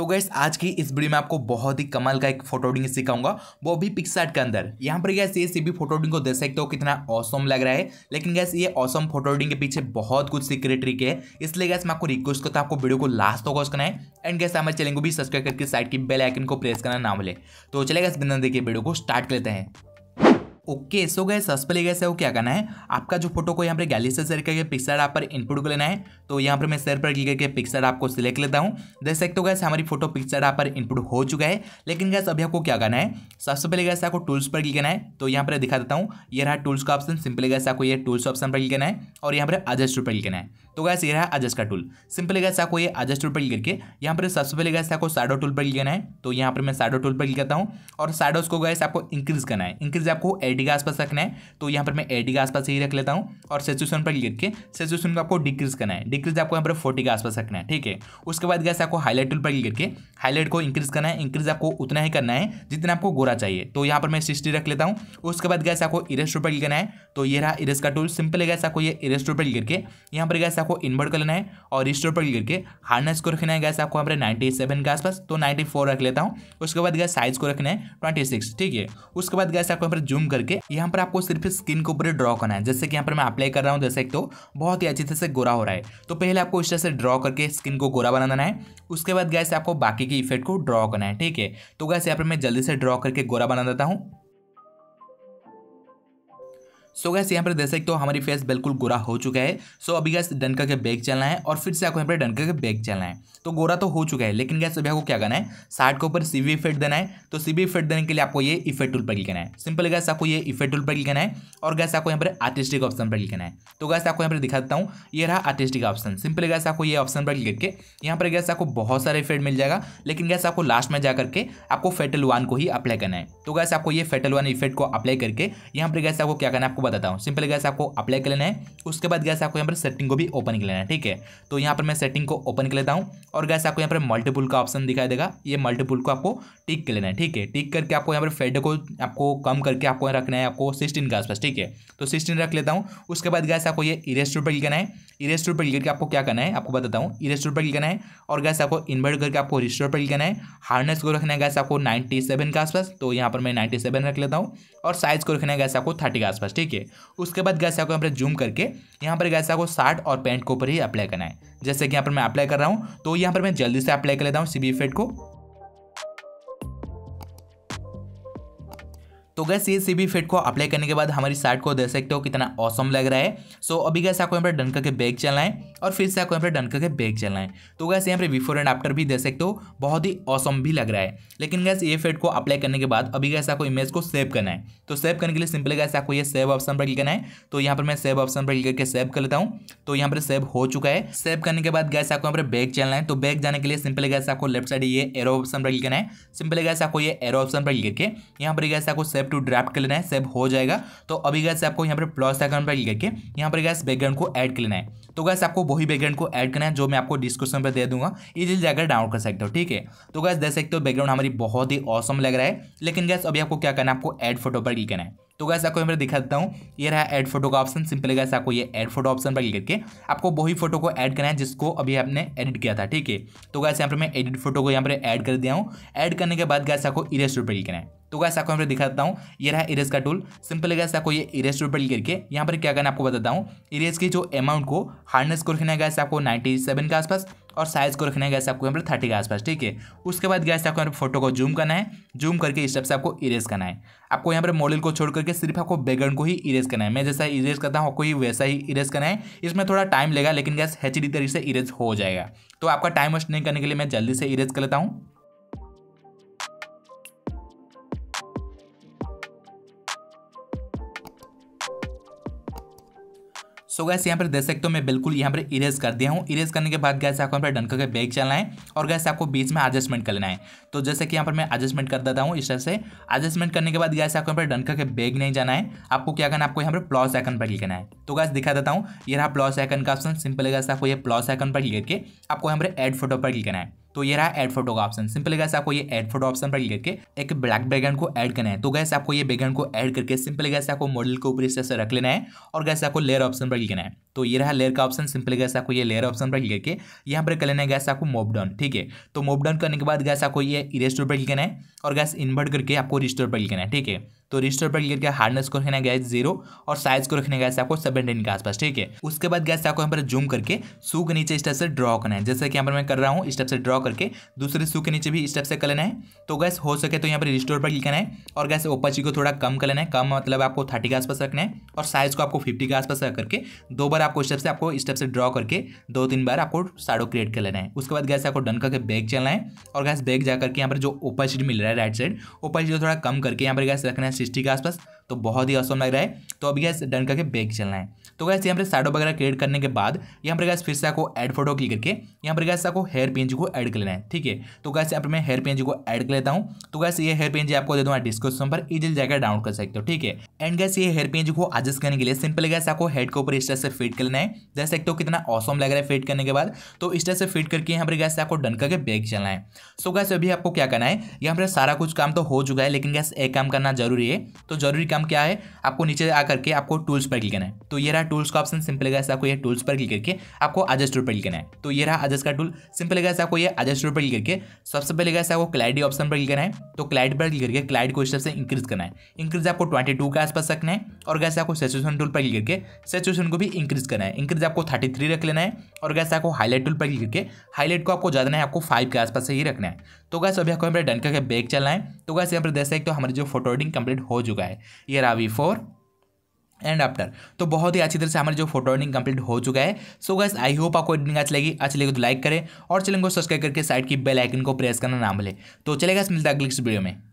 तो गैस आज की इस वीडियो में आपको बहुत ही कमाल का एक फोटो एडिटिंग सिखाऊंगा वो भी पिक्सार्ट के अंदर यहाँ पर गैस ये सीबी फोटो एडिटिंग को देख सकते हो कितना ऑसम लग रहा है लेकिन गैस ये औसम फोटो एडिटिंग के पीछे बहुत कुछ सीक्रेट ट्रिक है इसलिए गैस मैं आपको रिक्वेस्ट करता हूँ आपको वीडियो को लास्ट तक करना है एंड गैस हमारे चैनल को भी सब्सक्राइब करके साइड की बेल आइकन को प्रेस करना ना भूले तो चले गए बिना देखिए वीडियो को स्टार्ट लेते हैं ओके सो गए सस पे ले गए वो क्या करना है आपका जो फोटो को यहाँ पर गैली से शेयर करके पिक्चर आप पर इनपुट को लेना है तो यहाँ पर मैं शेयर पर क्लिक करके पिक्चर आपको सिलेक्ट लेता हूँ देख सकते हो गैस हमारी फोटो पिक्चर आप पर इनपुट हो चुका है लेकिन गैस अभी आपको क्या करना है सबसे पहले गैस आपको टूल्स पर क्लिक करना है तो यहाँ पर दिखा देता हूँ ये रहा टूल्स का ऑप्शन सिंपली गैस आपको ये टूल्स ऑप्शन पर क्लिक करना है और यहाँ पर अजस्ट पर क्लिक करना है तो गैस ये रहा अजस्ट का टूल सिंपली गैस आपको ये अजस्ट पर क्लिक करके यहाँ पर सबसे पहले गैस आपको साडो टूल पर क्लिक करना है तो यहाँ पर मैं साडो टूल पर क्लिक करता हूँ और साडोज को गैस आपको इंक्रीज करना है इंक्रीज आपको एड एडी के आसपास रखना है तो यहाँ पर मैं एडी के आसपास ही रख लेता हूँ और सेचुएशन पर लिख के सेचुएशन को आपको डिक्रीज करना है डिक्रीज आपको यहाँ पर फोर्टी के आसपास रखना है ठीक है उसके बाद गैस आपको हाईलाइट टूल पर लिख के हाईलाइट को इंक्रीज करना है इंक्रीज आपको उतना ही करना है जितना आपको गोरा चाहिए तो यहाँ पर मैं सिक्सटी रख लेता हूँ उसके बाद गैस आपको इरेस्ट टूल पर लिखना है तो ये रहा इरेस का टूल सिंपल है गैस आपको ये इरेस्ट टूल पर लिख के यहाँ पर गैस आपको इन्वर्ट कर लेना है और रिस्टोर पर लिख के हार्डनेस को रखना है गैस आपको यहाँ पर नाइन्टी सेवन के आसपास तो नाइन्टी फोर रख लेता हूँ उसके बाद गैस साइज को रखना है ट्वेंटी सिक्स ठीक है उसके बाद गैस आपको यहाँ पर जूम करके करके यहाँ पर आपको सिर्फ स्किन के ऊपर ड्रॉ करना है जैसे कि यहाँ पर मैं अप्लाई कर रहा हूँ जैसे एक तो बहुत ही अच्छी तरह से गोरा हो रहा है तो पहले आपको इस तरह से ड्रॉ करके स्किन को गोरा बनाना है उसके बाद गैस आपको बाकी के इफेक्ट को ड्रॉ करना है ठीक है तो गैस यहाँ पर मैं जल्दी से ड्रॉ करके गोरा बना देता हूँ सो गैस यहाँ पर देख सकते हो हमारी फेस बिल्कुल गोरा हो चुका है सो अभी गैस डन करके बैग चलना है और फिर से आपको यहाँ पर डन करके बैग चलना है तो गोरा तो हो चुका है लेकिन गैस अभी आपको क्या करना है साठ के ऊपर सी इफेक्ट देना है तो सी इफेक्ट देने के लिए आपको ये इफेक्ट टूल पर क्लिक करना है सिंपल गैस आपको ये इफेक्ट टूल पर क्लिक करना है और गैस आपको यहाँ पर आर्टिस्टिक ऑप्शन पर क्लिक करना है तो गैस आपको यहाँ पर दिखाता हूँ ये रहा आर्टिस्टिक ऑप्शन सिंपल गैस आपको ये ऑप्शन पर क्लिक करके यहाँ पर गैस आपको बहुत सारे इफेक्ट मिल जाएगा लेकिन गैस आपको लास्ट में जा करके आपको फेटल वन को ही अप्लाई करना है तो गैस आपको ये फेटल वन इफेक्ट को अप्लाई करके यहाँ पर गैस आपको क्या करना है आपको बताता हूँ सिंपल गैस आपको अप्लाई कर लेना है उसके बाद गैस आपको यहाँ पर सेटिंग को भी ओपन कर लेना है ठीक है तो यहाँ पर मैं सेटिंग को ओपन कर लेता हूँ और गैस आपको यहाँ पर मल्टीपुल का ऑप्शन दिखाई देगा ये मल्टीपुल को आपको टिक कर लेना है ठीक है टिक करके आपको यहाँ पर फेड को आपको कम करके आपको रखना है आपको सिक्सटीन के आसपास ठीक है तो सिक्सटीन रख लेता हूँ उसके बाद गैस आपको ये इरेस्ट पर क्लिक करना है इरेस्ट पर क्लिक करके आपको क्या करना है आपको बताता हूँ इरेस्ट पर क्लिक करना है और गैस आपको इन्वर्ट करके आपको रिस्टोर पर क्लिक करना है हार्नेस को रखना है गैस आपको नाइन्टी के आसपास तो यहाँ पर मैं नाइन्टी रख लेता हूँ और साइज को रखना है गैस आपको थर्टी के आसपास ठीक ठीक है उसके बाद गैस आपको यहाँ पर जूम करके यहाँ पर गैस आपको शर्ट और पैंट के ऊपर ही अप्लाई करना है जैसे कि यहाँ पर मैं अप्लाई कर रहा हूँ तो यहाँ पर मैं जल्दी से अप्लाई कर लेता हूँ सी बी को तो गैस ये सी फिट को अप्लाई करने के बाद हमारी शर्ट को देख सकते हो कितना ऑसम लग रहा है सो so, अभी गैस आपको यहाँ पर डन करके बैग चलाएं और फिर से आपको यहाँ पर डन करके बैग चलाएं तो गैस यहाँ पर बिफोर एंड आफ्टर भी देख सकते हो बहुत ही औसम भी लग रहा है लेकिन गैस ये फिट को अप्लाई करने के बाद अभी गैस आपको इमेज को सेव करना है तो सेव करने के लिए सिंपल गैस आपको ये सेव ऑप्शन पर क्लिक करना है तो यहाँ पर मैं सेव ऑप्शन पर क्लिक करके सेव कर लेता हूँ तो यहाँ पर सेव हो चुका है सेव करने के बाद गैस आपको यहाँ पर बैग चलना है तो बैग जाने के लिए सिंपल गैस आपको लेफ्ट साइड ये एरो ऑप्शन पर क्लिक करना है सिंपल गैस आपको ये एरो ऑप्शन पर क्लिक करके यहाँ पर गैस आपको सेव टू ड्राफ्ट कर लेना है सेव हो जाएगा तो अभी गैस आपको यहाँ पर प्लस आइकन पर लेकर यहाँ पर गैस बैकग्राउंड को ऐड कर लेना है तो गैस आपको वही बैकग्राउंड को ऐड करना है जो मैं आपको डिस्क्रिप्शन पर दे दूंगा इजिली जाकर डाउनलोड कर सकते हो ठीक है तो गैस देख सकते हो बैकग्राउंड हमारी बहुत ही औसम लग रहा है लेकिन गैस अभी आपको क्या करना है आपको एड फोटो पर क्लिक करना है तो गैस आपको मैं दिखा देता हूँ ये रहा ऐड फोटो का ऑप्शन सिंपल गैस आपको ये ऐड फोटो ऑप्शन पर क्लिक करके आपको वही फोटो को ऐड करना है जिसको अभी आपने एडिट किया था ठीक है तो गैस यहाँ पर मैं एडिट फोटो को यहाँ पर ऐड कर दिया हूँ ऐड करने के बाद गैस आपको इरेस्टोर पर क्लिक करना है तो गैस आपको यहाँ पर दिखाता हूँ ये रहा इरेज का टूल सिंपल गैस आपको ये इरेज टूल पर करके यहाँ पर क्या करना आपको बताता हूँ इरेज की जो अमाउंट को हार्डनेस को रखना है गैस आपको नाइन्टी सेवन के आसपास और साइज को रखना है गैस आपको यहाँ पर थर्टी के आसपास ठीक है उसके बाद गैस आपको यहाँ पर फोटो को जूम करना है जूम करके इस स्टेप से आपको इरेज करना है आपको यहाँ पर मॉडल को छोड़ करके सिर्फ आपको बैकग्राउंड को ही इरेज करना है मैं जैसा इरेज करता हूँ आपको ही वैसा ही इरेज करना है इसमें थोड़ा टाइम लेगा लेकिन गैस एच तरीके से इरेज हो जाएगा तो आपका टाइम वेस्ट नहीं करने के लिए मैं जल्दी से इरेज कर लेता हूँ सो गैस यहाँ पर देख सकते हो मैं बिल्कुल यहाँ पर इरेज कर दिया हूँ इरेज करने के बाद गैस आपको यहाँ पर डन करके बैग चलना है और गैस आपको बीच में एडजस्टमेंट कर लेना है तो जैसे कि यहाँ पर मैं एडजस्टमेंट कर देता हूँ इस तरह से एडजस्टमेंट करने के बाद गैस आपको यहाँ पर डन करके बैग नहीं जाना है आपको क्या करना है आपको यहाँ पर प्लॉस आइकन पर क्लिक करना है तो गैस दिखा देता हूँ ये रहा प्लॉस आइकन का ऑप्शन सिंपल गैस आपको ये प्लॉस आइकन पर क्लिक करके आपको यहाँ पर एड फोटो पर क्लिक करना है तो ये रहा एड फोटो का ऑप्शन सिंपल गैस आपको ये एड फोटो ऑप्शन पर क्लिक करके एक ब्लैक बैकग्राउंड को ऐड करना है तो गैस आपको ये बैकग्राउंड को ऐड करके सिंपल गैस आपको मॉडल के ऊपर इस तरह से रख लेना है और गैस आपको लेयर ऑप्शन पर क्लिक करना है तो ये रहा लेयर का ऑप्शन सिंपली गैस आपको ये लेयर ऑप्शन पर क्लिक करके यहाँ पर कर लेना है गैस आपको मोबडाउन ठीक है तो मोबडाउन करने के बाद गैस आपको ये रजिस्टर पर क्लिक करना है और गैस इन्वर्ट करके आपको रिस्टोर पर क्लिक करना है ठीक है तो रिस्टोर पर क्लिक करके हार्डनेस को रखना है गैस जीरो और साइज को रखना गैस आपको सेवनटीन के आसपास ठीक है उसके बाद गैस आपको यहाँ पर जूम करके सू के नीचे स्टेप से ड्रॉ करना है जैसे कि यहाँ पर मैं कर रहा हूँ स्टेप से ड्रॉ करके दूसरे सू के नीचे भी स्टेप से कर लेना है तो गैस हो सके तो यहाँ पर रिस्टोर पर क्लिक करना है और गैस ओपाची को थोड़ा कम कर लेना है कम मतलब आपको थर्टी के आसपास रखना है और साइज को आपको फिफ्टी के आसपास रख करके दो बार आपको स्टेप से आपको स्टेप से ड्रॉ करके दो तीन बार आपको साड़ो क्रिएट कर लेना है उसके बाद गैस आपको डन करके बैग चलना है और गैस बैग जा करके यहाँ पर जो ओपर सीट मिल रहा है राइट साइड ओपर सीट थोड़ा कम करके यहाँ पर गैस रखना है सिक्सटी के आसपास तो बहुत ही असम लग रहा है तो अभी गैस डन करके बैग चलना है तो गैस यहाँ पर साडो वगैरह क्रिएट करने के बाद यहाँ पर गैस फिर से आपको एड फोटो क्लिक करके यहाँ पर गैस आपको हेयर पेंज को ऐड कर लेना है ठीक है तो गैस यहाँ पर मैं हेयर पेंज को ऐड कर लेता हूँ तो गैस ये हेयर पेंज आपको दे दूँगा डिस्क्रिप्शन पर इजिली जाकर डाउनलोड कर सकते हो ठीक है एंड गैस ये हेयर पेंज को आज चार्जेस करने के लिए सिंपल गैस आपको हेड के ऊपर इस तरह से फिट करना है जैसे सकते हो कितना ऑसम लग रहा है फिट करने के बाद तो इस तरह से फिट करके यहाँ पर गैस आपको डन करके बैग चलना है सो गैस अभी आपको क्या करना है यहाँ पर सारा कुछ काम तो हो चुका है लेकिन गैस एक काम करना जरूरी है तो जरूरी काम क्या है आपको नीचे आ करके आपको टूल्स पर क्लिक करना है तो ये रहा टूल्स का ऑप्शन सिंपल गैस आपको ये टूल्स पर क्लिक करके आपको एडजस्ट रूप पर क्लिक करना है तो ये रहा एडजस्ट का टूल सिंपल गैस आपको ये एडजस्ट रूप पर क्लिक करके सबसे पहले गैस आपको क्लैरिटी ऑप्शन पर क्लिक करना है तो क्लाइड पर क्लिक करके क्लाइड को इस तरह से इंक्रीज करना है इंक्रीज आपको ट्वेंटी के आसपास रखना है और गैस आपको आपको सेचुएशन टूल पर क्लिक करके सेचुएशन को भी इंक्रीज करना है इंक्रीज आपको थर्टी थ्री रख लेना है और गैस आपको हाईलाइट टूल पर क्लिक करके हाईलाइट को आपको ज़्यादा है आपको फाइव के आसपास से ही रखना है तो गैस अभी आपको यहाँ पर डन करके बैक चलना है तो गैस यहाँ पर देख सकते हो हमारी जो फोटो एडिंग कंप्लीट हो चुका है ये रहा बिफोर एंड आफ्टर तो बहुत ही अच्छी तरह से हमारी जो फोटो एडिंग कंप्लीट हो चुका है सो गैस आई होप आपको एडिंग अच्छी लगी अच्छी लगी तो लाइक करें और चैनल को सब्सक्राइब करके साइड की बेल आइकन को प्रेस करना ना भूलें तो चलेगा मिलता है अगले वीडियो में